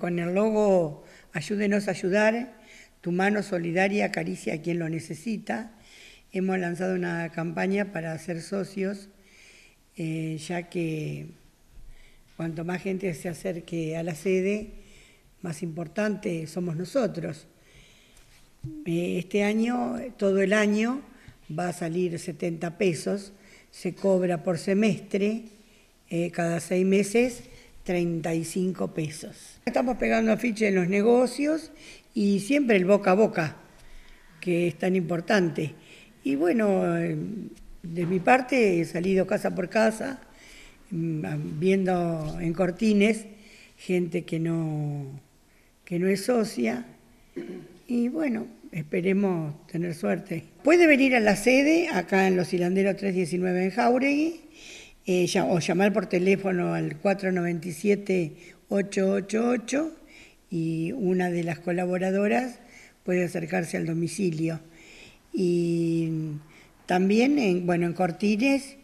Con el logo Ayúdenos a ayudar, tu mano solidaria acaricia a quien lo necesita. Hemos lanzado una campaña para ser socios, eh, ya que cuanto más gente se acerque a la sede, más importante somos nosotros. Eh, este año, todo el año, va a salir 70 pesos, se cobra por semestre, eh, cada seis meses 35 pesos. Estamos pegando afiche en los negocios y siempre el boca a boca, que es tan importante. Y bueno, em, de mi parte he salido casa por casa, em, viendo en cortines gente que no, que no es socia. Y bueno, esperemos tener suerte. Puede venir a la sede, acá en Los Hilanderos 319 en Jauregui eh, o llamar por teléfono al 497-888 y una de las colaboradoras puede acercarse al domicilio. Y también, en, bueno, en Cortines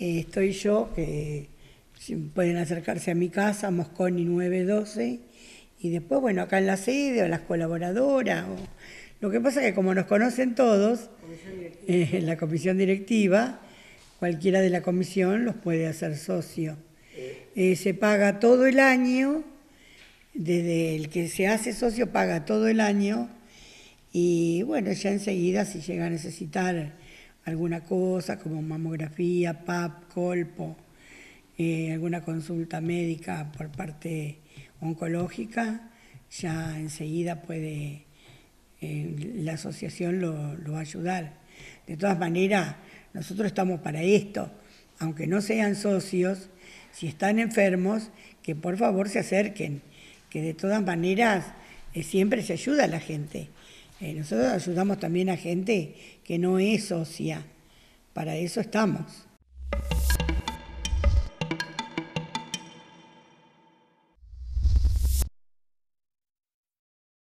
eh, estoy yo, que pueden acercarse a mi casa, Mosconi 912, y después, bueno, acá en la sede o las colaboradoras. Lo que pasa es que como nos conocen todos, en eh, la comisión directiva, cualquiera de la comisión los puede hacer socio. Eh, se paga todo el año, desde el que se hace socio paga todo el año y bueno, ya enseguida si llega a necesitar alguna cosa como mamografía, PAP, colpo, eh, alguna consulta médica por parte oncológica, ya enseguida puede eh, la asociación lo, lo va a ayudar. De todas maneras, nosotros estamos para esto, aunque no sean socios, si están enfermos, que por favor se acerquen, que de todas maneras eh, siempre se ayuda a la gente. Eh, nosotros ayudamos también a gente que no es socia, para eso estamos.